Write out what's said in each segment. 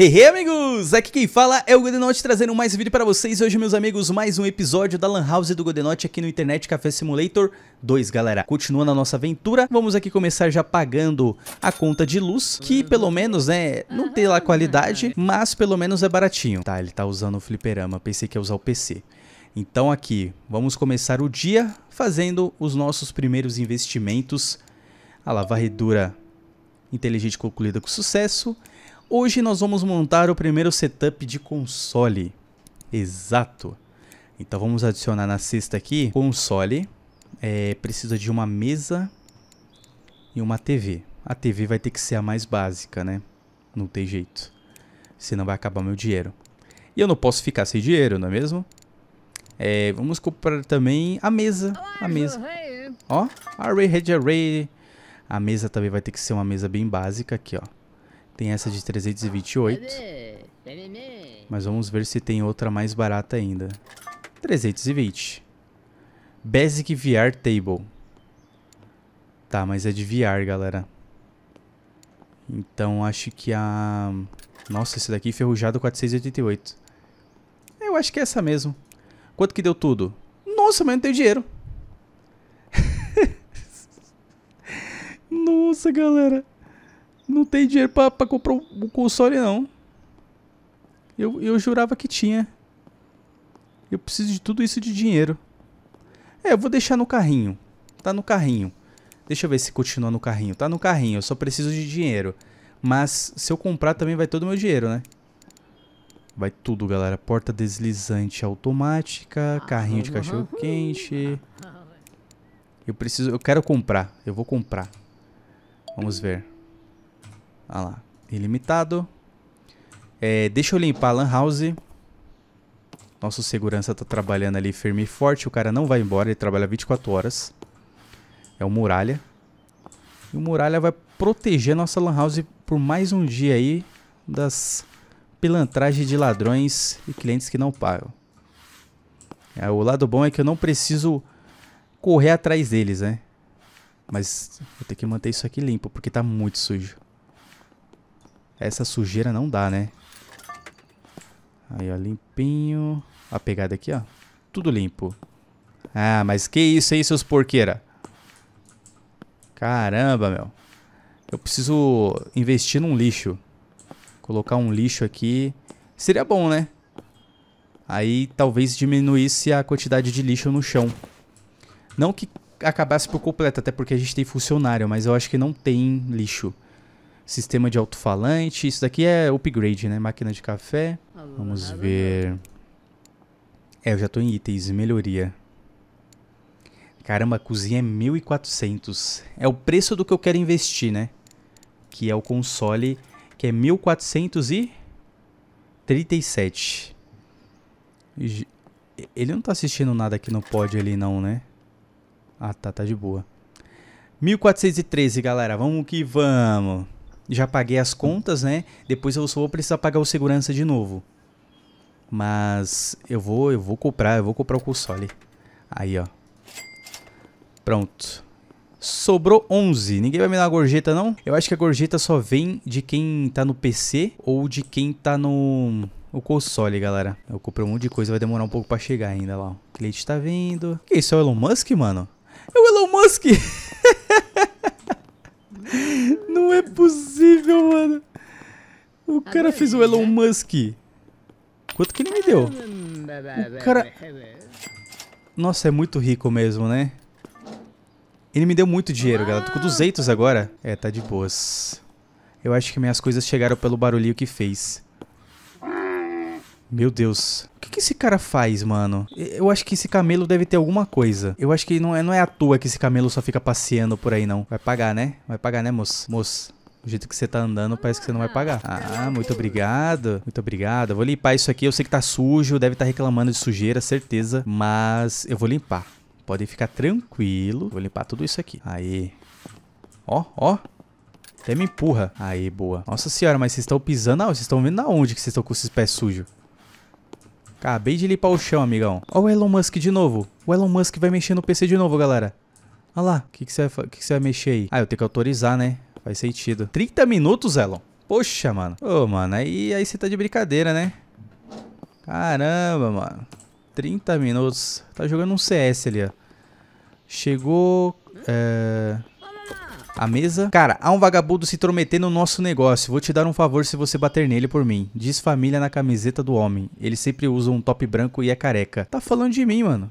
Hey, hey, amigos! Aqui quem fala é o Godenote trazendo mais vídeo para vocês. Hoje, meus amigos, mais um episódio da Lan House do Godenote aqui no Internet Café Simulator 2, galera. Continuando a nossa aventura, vamos aqui começar já pagando a conta de luz, que pelo menos, né, não tem lá qualidade, mas pelo menos é baratinho. Tá, ele tá usando o fliperama, pensei que ia usar o PC. Então aqui, vamos começar o dia fazendo os nossos primeiros investimentos. A lá, varredura inteligente concluída com sucesso. Hoje nós vamos montar o primeiro setup de console. Exato. Então vamos adicionar na cesta aqui console. É, precisa de uma mesa e uma TV. A TV vai ter que ser a mais básica, né? Não tem jeito. Senão vai acabar meu dinheiro. E eu não posso ficar sem dinheiro, não é mesmo? É, vamos comprar também a mesa. A mesa. Ó, Array Head Array. A mesa também vai ter que ser uma mesa bem básica aqui, ó. Tem essa de 328. Mas vamos ver se tem outra mais barata ainda. 320. Basic VR Table. Tá, mas é de VR, galera. Então acho que a... Nossa, esse daqui ferrujado 488. Eu acho que é essa mesmo. Quanto que deu tudo? Nossa, mas eu não tenho dinheiro. Nossa, galera não tem dinheiro pra, pra comprar o um console, não. Eu, eu jurava que tinha. Eu preciso de tudo isso de dinheiro. É, eu vou deixar no carrinho. Tá no carrinho. Deixa eu ver se continua no carrinho. Tá no carrinho, eu só preciso de dinheiro. Mas se eu comprar também vai todo o meu dinheiro, né? Vai tudo, galera. Porta deslizante automática, ah, carrinho de cachorro quente. Ah, ah, eu preciso, eu quero comprar. Eu vou comprar. Vamos ver. Ah lá. Ilimitado. É, deixa eu limpar a Lan House. Nosso segurança tá trabalhando ali firme e forte. O cara não vai embora, ele trabalha 24 horas. É o Muralha. E o Muralha vai proteger nossa Lan House por mais um dia aí das pilantragens de ladrões e clientes que não pagam. É, o lado bom é que eu não preciso correr atrás deles, né? Mas vou ter que manter isso aqui limpo, porque tá muito sujo. Essa sujeira não dá, né? Aí, ó, limpinho. A pegada aqui, ó. Tudo limpo. Ah, mas que isso aí, seus porqueira? Caramba, meu. Eu preciso investir num lixo. Colocar um lixo aqui. Seria bom, né? Aí talvez diminuísse a quantidade de lixo no chão. Não que acabasse por completo, até porque a gente tem funcionário, mas eu acho que não tem lixo sistema de alto-falante. Isso daqui é upgrade, né? Máquina de café. Vamos ver. É, eu já tô em itens, melhoria. Caramba, a cozinha é 1.400. É o preço do que eu quero investir, né? Que é o console, que é 1.437. Ele não tá assistindo nada aqui no pod ali não, né? Ah, tá, tá de boa. 1413, galera. Vamos que vamos já paguei as contas, né? Depois eu só vou precisar pagar o segurança de novo. Mas eu vou, eu vou comprar, eu vou comprar o console. Aí, ó. Pronto. Sobrou 11. Ninguém vai me dar uma gorjeta, não? Eu acho que a gorjeta só vem de quem tá no PC ou de quem tá no... O console, galera. Eu comprei um monte de coisa, vai demorar um pouco pra chegar ainda lá. O cliente tá vindo. Que isso, é o Elon Musk, mano? É o Elon Musk! Não é possível, mano. O tá cara fez o Elon né? Musk. Quanto que ele me deu? O cara... Nossa, é muito rico mesmo, né? Ele me deu muito dinheiro, galera. Tô com 200 agora. É, tá de boas. Eu acho que minhas coisas chegaram pelo barulhinho que fez. Meu Deus. O que, que esse cara faz, mano? Eu acho que esse camelo deve ter alguma coisa. Eu acho que não é, não é à toa que esse camelo só fica passeando por aí, não. Vai pagar, né? Vai pagar, né, moço? Moço. Do jeito que você tá andando, parece que você não vai pagar. Ah, muito obrigado. Muito obrigado. Eu vou limpar isso aqui. Eu sei que tá sujo, deve estar tá reclamando de sujeira, certeza. Mas eu vou limpar. Podem ficar tranquilo. Vou limpar tudo isso aqui. Aí. Ó, ó. Até me empurra. Aí, boa. Nossa senhora, mas vocês estão pisando... Ah, vocês estão vendo aonde que vocês estão com esses pés sujos? Acabei de limpar o chão, amigão. Olha o Elon Musk de novo. O Elon Musk vai mexer no PC de novo, galera. Olha lá, o que, que, você vai, que, que você vai mexer aí? Ah, eu tenho que autorizar, né? Faz sentido. 30 minutos, Elon? Poxa, mano. Ô, oh, mano, aí, aí você tá de brincadeira, né? Caramba, mano. 30 minutos. Tá jogando um CS ali, ó. Chegou... É a mesa. Cara, há um vagabundo se intrometendo no nosso negócio. Vou te dar um favor se você bater nele por mim. Diz família na camiseta do homem. Ele sempre usa um top branco e é careca. Tá falando de mim, mano.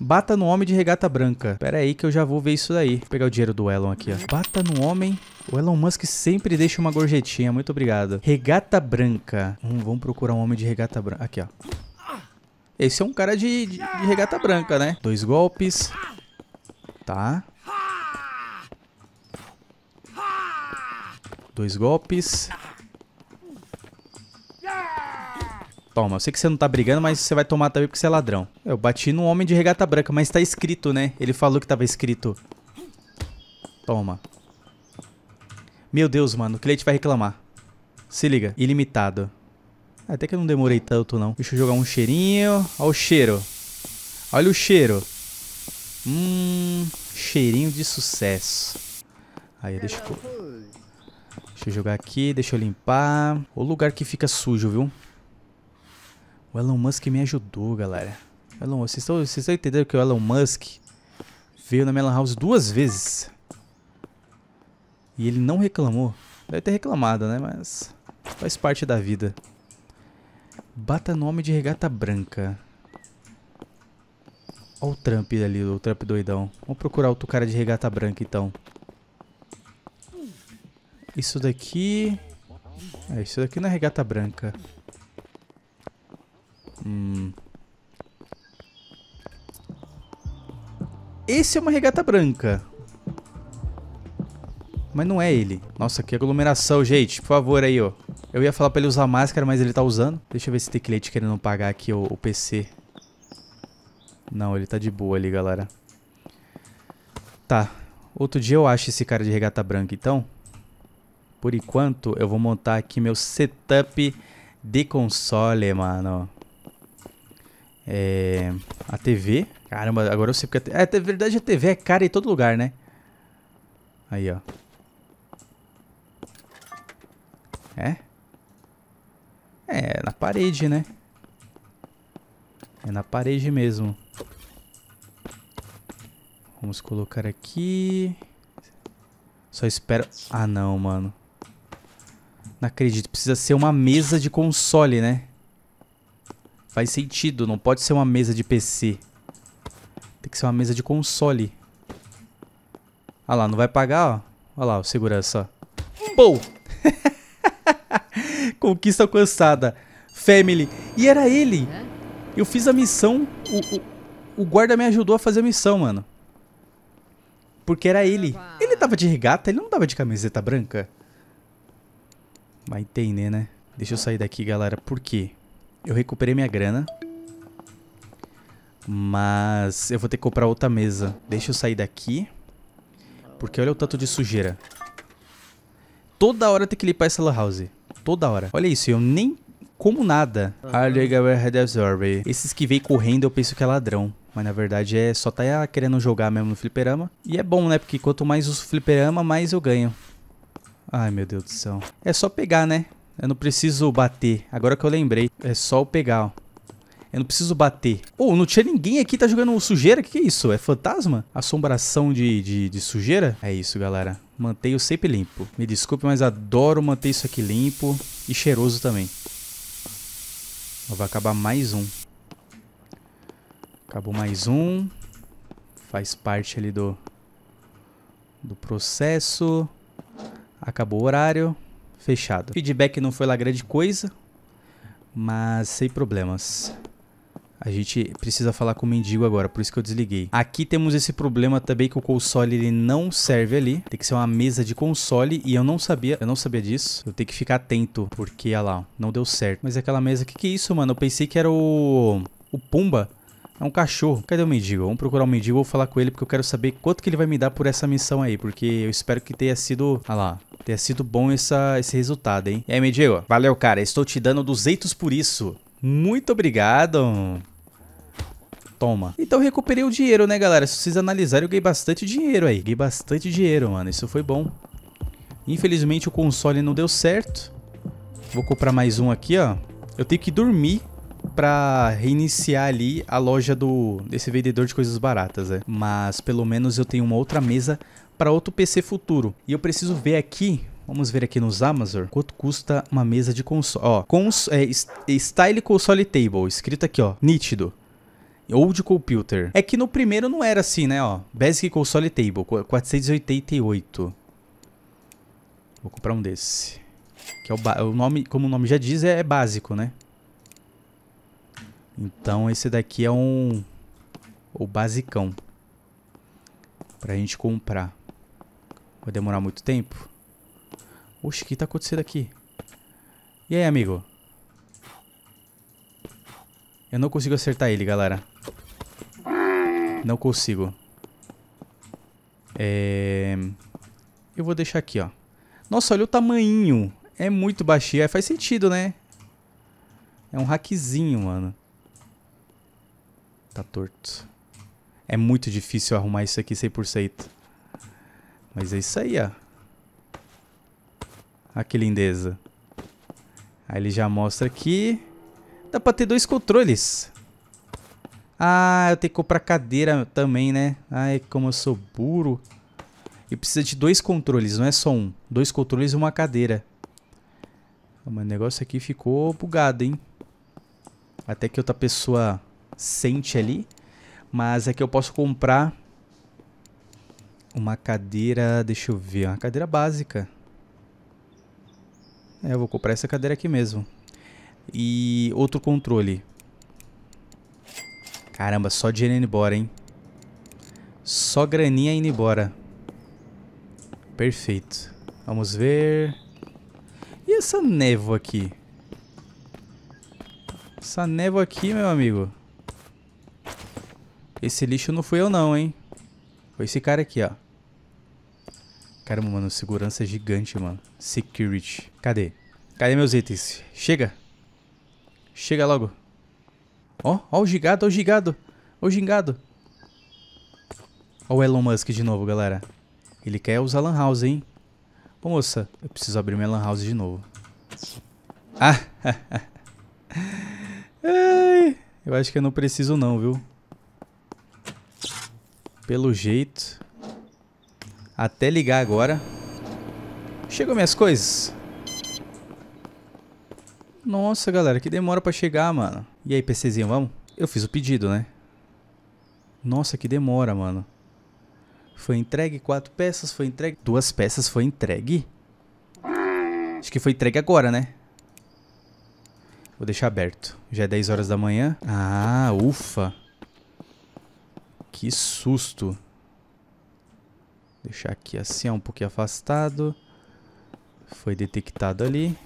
Bata no homem de regata branca. Pera aí que eu já vou ver isso daí. Vou pegar o dinheiro do Elon aqui, ó. Bata no homem. O Elon Musk sempre deixa uma gorjetinha. Muito obrigado. Regata branca. Hum, vamos procurar um homem de regata branca. Aqui, ó. Esse é um cara de, de, de regata branca, né? Dois golpes. Tá. Dois golpes. Toma, eu sei que você não tá brigando, mas você vai tomar também porque você é ladrão. Eu bati num homem de regata branca, mas tá escrito, né? Ele falou que tava escrito. Toma. Meu Deus, mano, o cliente vai reclamar. Se liga, ilimitado. Até que eu não demorei tanto, não. Deixa eu jogar um cheirinho. Olha o cheiro. Olha o cheiro. Hum, cheirinho de sucesso. Aí, deixa eu... Deixa eu jogar aqui, deixa eu limpar. O lugar que fica sujo, viu? O Elon Musk me ajudou, galera. Elon, vocês estão, vocês estão entendendo que o Elon Musk veio na Melon House duas vezes. E ele não reclamou. Deve ter reclamado, né? Mas faz parte da vida. Bata nome de regata branca. Olha o Trump ali, o Trump doidão. Vamos procurar outro cara de regata branca, então. Isso daqui... É, isso daqui não é regata branca. Hum. Esse é uma regata branca. Mas não é ele. Nossa, que aglomeração, gente. Por favor, aí, ó. Eu ia falar pra ele usar máscara, mas ele tá usando. Deixa eu ver se tem cliente querendo pagar aqui o, o PC. Não, ele tá de boa ali, galera. Tá. Outro dia eu acho esse cara de regata branca, então. Por enquanto, eu vou montar aqui meu setup de console, mano. É, a TV. Caramba, agora eu sei porque... é, na verdade, a TV é cara em todo lugar, né? Aí, ó. É? é? É, na parede, né? É na parede mesmo. Vamos colocar aqui... Só espero... Ah, não, mano. Não acredito, precisa ser uma mesa de console, né? Faz sentido, não pode ser uma mesa de PC. Tem que ser uma mesa de console. Ah lá, não vai pagar, ó. Olha lá, o segurança. Pou! Conquista alcançada. Family. E era ele. Eu fiz a missão. O, o, o, guarda me ajudou a fazer a missão, mano. Porque era ele. Ele tava de regata, ele não tava de camiseta branca. Vai entender, né? Deixa eu sair daqui, galera. Por quê? Eu recuperei minha grana. Mas eu vou ter que comprar outra mesa. Deixa eu sair daqui. Porque olha o tanto de sujeira. Toda hora tem que limpar essa lan house. Toda hora. Olha isso, eu nem como nada. Uhum. Esses que vêm correndo eu penso que é ladrão. Mas na verdade é só tá querendo jogar mesmo no fliperama. E é bom, né? Porque quanto mais uso fliperama, mais eu ganho. Ai, meu Deus do céu. É só pegar, né? Eu não preciso bater. Agora que eu lembrei. É só eu pegar, ó. Eu não preciso bater. Ou oh, não tinha ninguém aqui tá jogando sujeira? O que, que, é isso? É fantasma? Assombração de, de, de sujeira? É isso, galera. Mantenho sempre limpo. Me desculpe, mas adoro manter isso aqui limpo e cheiroso também. Vai acabar mais um. Acabou mais um. Faz parte ali do, do processo acabou o horário, fechado. Feedback não foi lá grande coisa, mas sem problemas. A gente precisa falar com o mendigo agora, por isso que eu desliguei. Aqui temos esse problema também que o console ele não serve ali. Tem que ser uma mesa de console e eu não sabia, eu não sabia disso. Eu tenho que ficar atento, porque, olha lá, não deu certo. Mas aquela mesa, que que é isso, mano? Eu pensei que era o... o Pumba. É um cachorro. Cadê o mendigo? Vamos procurar o mendigo, vou falar com ele, porque eu quero saber quanto que ele vai me dar por essa missão aí. Porque eu espero que tenha sido... Olha lá, ter sido bom essa, esse resultado, hein? E aí, Medigo, valeu, cara. Estou te dando 200 por isso. Muito obrigado. Toma. Então recuperei o dinheiro, né, galera? Se vocês analisarem, eu ganhei bastante dinheiro aí. Ganhei bastante dinheiro, mano. Isso foi bom. Infelizmente, o console não deu certo. Vou comprar mais um aqui, ó. Eu tenho que dormir para reiniciar ali a loja do desse vendedor de coisas baratas, né? Mas pelo menos eu tenho uma outra mesa para outro PC futuro. E eu preciso ver aqui Vamos ver aqui nos Amazon quanto custa uma mesa de console. Ó, cons é, Style Console Table, escrito aqui, ó, nítido. Old Computer. É que no primeiro não era assim, né, ó. Basic Console Table, 488. Vou comprar um desse. Que é o, o nome, como o nome já diz, é, é básico, né? Então esse daqui é um... O basicão. Pra gente comprar. Vai demorar muito tempo? Oxe, o que tá acontecendo aqui? E aí, amigo? Eu não consigo acertar ele, galera. Não consigo. É... Eu vou deixar aqui, ó. Nossa, olha o tamanho. É muito baixinho. É, faz sentido, né? É um hackzinho, mano. Tá torto. É muito difícil arrumar isso aqui 100%. Mas é isso aí, ó. Olha que lindeza. Aí ele já mostra aqui. Dá pra ter dois controles. Ah, eu tenho que comprar cadeira também, né? Ai, como eu sou burro. E precisa de dois controles, não é só um. Dois controles e uma cadeira. Ah, mas o negócio aqui ficou bugado, hein? Até que outra pessoa sente ali. Mas é que eu posso comprar uma cadeira, deixa eu ver, uma cadeira básica. É, eu vou comprar essa cadeira aqui mesmo. E outro controle. Caramba, só dinheiro indo embora, hein? Só graninha indo embora. Perfeito. Vamos ver... E essa névoa aqui? Essa névoa aqui, meu amigo. Esse lixo não fui eu não, hein? Foi esse cara aqui, ó. Caramba, mano, segurança é gigante, mano. Security. Cadê? Cadê meus itens? Chega. Chega logo. Ó, ó o gigado, ó o gigado. Ó o gingado. Ó o Elon Musk de novo, galera. Ele quer usar lan house, hein? Ô, moça, eu preciso abrir minha lan house de novo. Ah! Ai, eu acho que eu não preciso não, viu? Pelo jeito até ligar agora. Chegou minhas coisas. Nossa, galera, que demora pra chegar, mano. E aí, PCzinho, vamos? Eu fiz o pedido, né? Nossa, que demora, mano. Foi entregue quatro peças, foi entregue... Duas peças foi entregue? Acho que foi entregue agora, né? Vou deixar aberto. Já é 10 horas da manhã. Ah, ufa. Que susto. Deixar aqui assim, um pouquinho afastado. Foi detectado ali.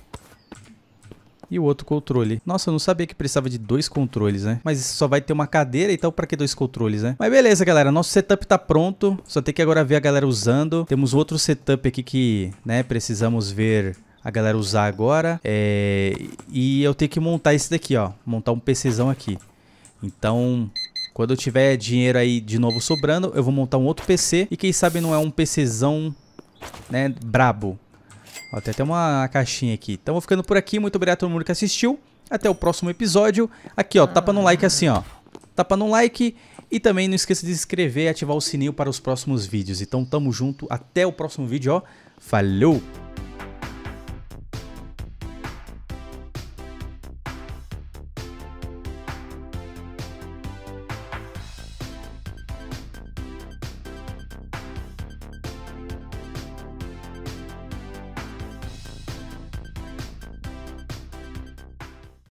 E o outro controle. Nossa, eu não sabia que precisava de dois controles, né? Mas só vai ter uma cadeira, então pra que dois controles, né? Mas beleza, galera. Nosso setup tá pronto. Só tem que agora ver a galera usando. Temos outro setup aqui que, né, precisamos ver a galera usar agora. É... E eu tenho que montar esse daqui, ó. Montar um PCzão aqui. Então, quando eu tiver dinheiro aí de novo sobrando, eu vou montar um outro PC. E quem sabe não é um PCzão, né, brabo. Ó, tem até uma caixinha aqui. Então vou ficando por aqui. Muito obrigado a todo mundo que assistiu. Até o próximo episódio. Aqui, ó, tapa no like assim, ó. Tapa no like. E também não esqueça de se inscrever e ativar o sininho para os próximos vídeos. Então tamo junto. Até o próximo vídeo, ó. Falou!